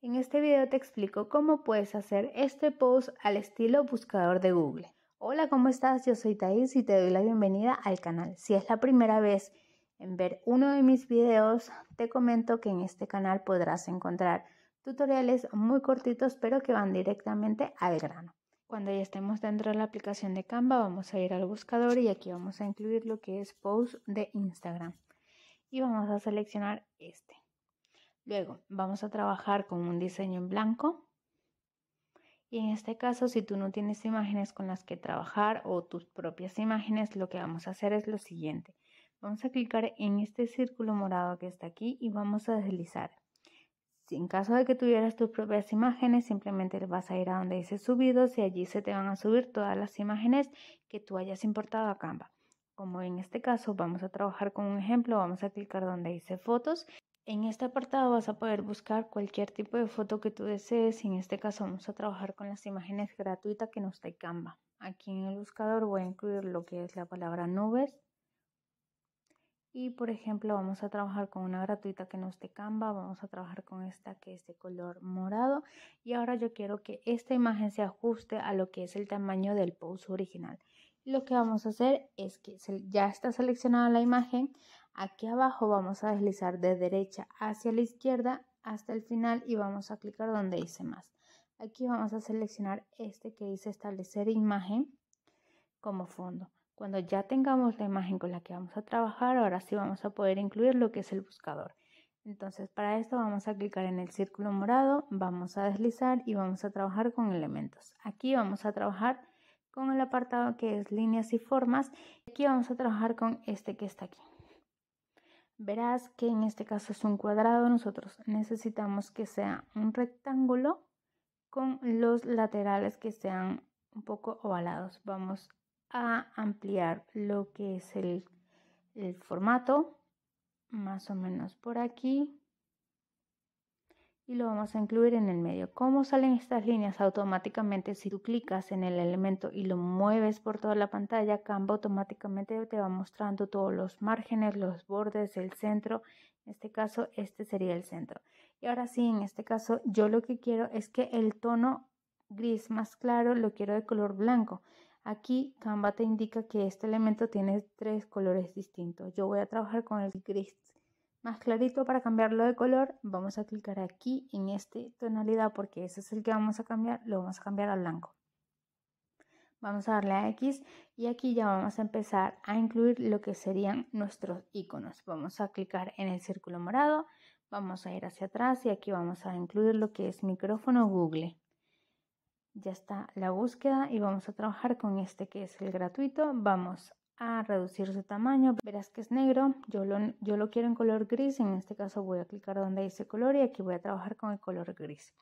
En este video te explico cómo puedes hacer este post al estilo buscador de Google. Hola, ¿cómo estás? Yo soy Thais y te doy la bienvenida al canal. Si es la primera vez en ver uno de mis videos, te comento que en este canal podrás encontrar tutoriales muy cortitos pero que van directamente al grano. Cuando ya estemos dentro de la aplicación de Canva vamos a ir al buscador y aquí vamos a incluir lo que es post de Instagram y vamos a seleccionar este. Luego vamos a trabajar con un diseño en blanco. Y en este caso, si tú no tienes imágenes con las que trabajar o tus propias imágenes, lo que vamos a hacer es lo siguiente. Vamos a clicar en este círculo morado que está aquí y vamos a deslizar. Si en caso de que tuvieras tus propias imágenes, simplemente vas a ir a donde dice subidos y allí se te van a subir todas las imágenes que tú hayas importado a Canva. Como en este caso vamos a trabajar con un ejemplo, vamos a clicar donde dice fotos en este apartado vas a poder buscar cualquier tipo de foto que tú desees. y En este caso vamos a trabajar con las imágenes gratuitas que nos da Canva. Aquí en el buscador voy a incluir lo que es la palabra nubes. Y por ejemplo vamos a trabajar con una gratuita que nos dé Canva. Vamos a trabajar con esta que es de color morado. Y ahora yo quiero que esta imagen se ajuste a lo que es el tamaño del post original. Lo que vamos a hacer es que ya está seleccionada la imagen. Aquí abajo vamos a deslizar de derecha hacia la izquierda hasta el final y vamos a clicar donde dice más. Aquí vamos a seleccionar este que dice establecer imagen como fondo. Cuando ya tengamos la imagen con la que vamos a trabajar, ahora sí vamos a poder incluir lo que es el buscador. Entonces para esto vamos a clicar en el círculo morado, vamos a deslizar y vamos a trabajar con elementos. Aquí vamos a trabajar con el apartado que es líneas y formas. Aquí vamos a trabajar con este que está aquí. Verás que en este caso es un cuadrado, nosotros necesitamos que sea un rectángulo con los laterales que sean un poco ovalados. Vamos a ampliar lo que es el, formato, más o menos por aquí y lo vamos a incluir en el medio. ¿Cómo salen estas líneas? Automáticamente si tú clicas en el elemento y lo mueves por toda la pantalla, Canva automáticamente te va mostrando todos los márgenes, los bordes, el centro. En este caso, este sería el centro. Y ahora sí, en este caso, yo lo que quiero es que el tono gris más claro lo quiero de color blanco. Aquí Canva te indica que este elemento tiene tres colores distintos. Yo voy a trabajar con el gris más clarito para cambiarlo de color vamos a clicar aquí en este tonalidad porque ese es el que vamos a cambiar lo vamos a cambiar a blanco vamos a darle a X y aquí ya vamos a empezar a incluir lo que serían nuestros iconos vamos a clicar en el círculo morado vamos a ir hacia atrás y aquí vamos a incluir lo que es micrófono Google ya está la búsqueda y vamos a trabajar con este que es el gratuito vamos a reducir su tamaño. Verás que es negro, yo lo, yo lo quiero en color gris, en este caso voy a clicar donde dice color y aquí voy a trabajar con el color gris.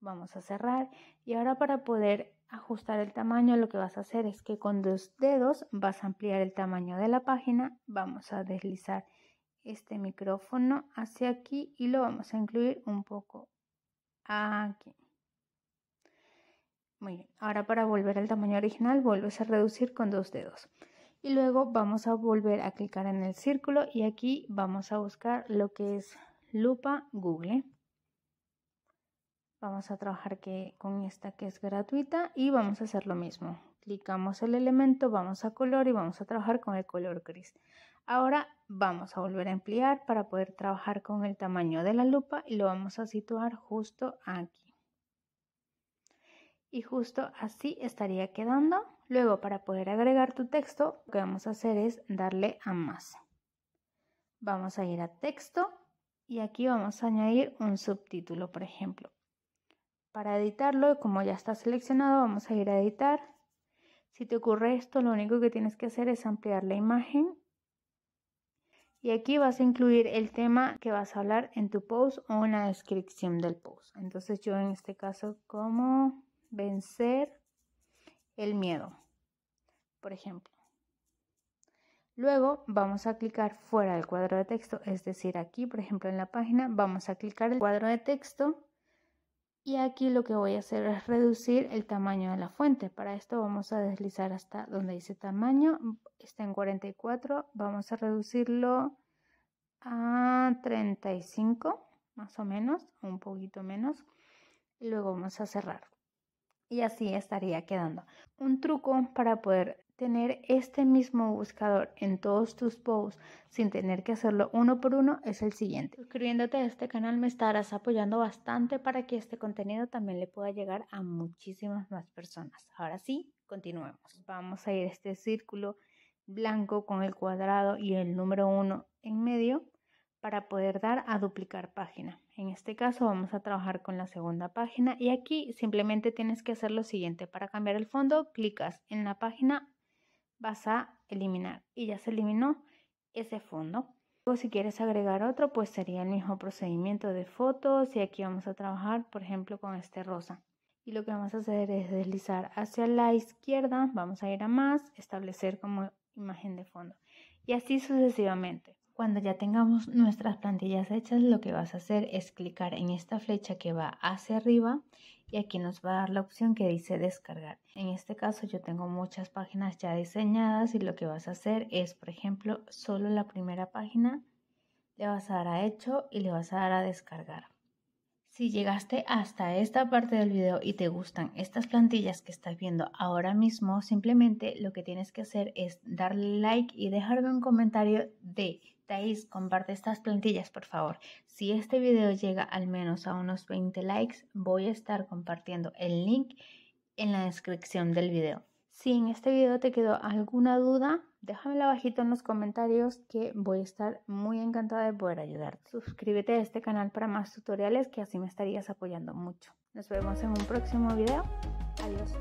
Vamos a cerrar y ahora para poder ajustar el tamaño lo que vas a hacer es que con dos dedos vas a ampliar el tamaño de la página. Vamos a deslizar este micrófono hacia aquí y lo vamos a incluir un poco aquí. Muy bien, ahora para volver al tamaño original vuelves a reducir con dos dedos y luego vamos a volver a clicar en el círculo y aquí vamos a buscar lo que es lupa Google. Vamos a trabajar que, con esta que es gratuita y vamos a hacer lo mismo. Clicamos el elemento, vamos a color y vamos a trabajar con el color gris. Ahora vamos a volver a ampliar para poder trabajar con el tamaño de la lupa y lo vamos a situar justo aquí. Y justo así estaría quedando. Luego, para poder agregar tu texto, lo que vamos a hacer es darle a más. Vamos a ir a texto y aquí vamos a añadir un subtítulo, por ejemplo. Para editarlo, como ya está seleccionado, vamos a ir a editar. Si te ocurre esto, lo único que tienes que hacer es ampliar la imagen y aquí vas a incluir el tema que vas a hablar en tu post o una descripción del post. Entonces yo en este caso como vencer el miedo, por ejemplo. Luego vamos a clicar fuera del cuadro de texto, es decir, aquí, por ejemplo, en la página, vamos a clicar el cuadro de texto y aquí lo que voy a hacer es reducir el tamaño de la fuente. Para esto vamos a deslizar hasta donde dice tamaño, está en 44, vamos a reducirlo a 35 más o menos, un poquito menos, luego vamos a cerrar y así estaría quedando. Un truco para poder tener este mismo buscador en todos tus posts sin tener que hacerlo uno por uno es el siguiente. Suscribiéndote a este canal me estarás apoyando bastante para que este contenido también le pueda llegar a muchísimas más personas. Ahora sí, continuemos. Vamos a ir a este círculo blanco con el cuadrado y el número uno en medio para poder dar a duplicar página. En este caso vamos a trabajar con la segunda página y aquí simplemente tienes que hacer lo siguiente. Para cambiar el fondo, clicas en la página, vas a eliminar y ya se eliminó ese fondo. Luego si quieres agregar otro, pues sería el mismo procedimiento de fotos y aquí vamos a trabajar, por ejemplo, con este rosa. Y lo que vamos a hacer es deslizar hacia la izquierda, vamos a ir a más, establecer como imagen de fondo y así sucesivamente. Cuando ya tengamos nuestras plantillas hechas, lo que vas a hacer es clicar en esta flecha que va hacia arriba y aquí nos va a dar la opción que dice descargar. En este caso yo tengo muchas páginas ya diseñadas y lo que vas a hacer es, por ejemplo, solo la primera página le vas a dar a hecho y le vas a dar a descargar. Si llegaste hasta esta parte del video y te gustan estas plantillas que estás viendo ahora mismo, simplemente lo que tienes que hacer es darle like y dejarme un comentario de comparte estas plantillas, por favor. Si este video llega al menos a unos 20 likes, voy a estar compartiendo el link en la descripción del video. Si en este video te quedó alguna duda, déjamela bajito en los comentarios que voy a estar muy encantada de poder ayudarte. Suscríbete a este canal para más tutoriales que así me estarías apoyando mucho. Nos vemos en un próximo video. Adiós.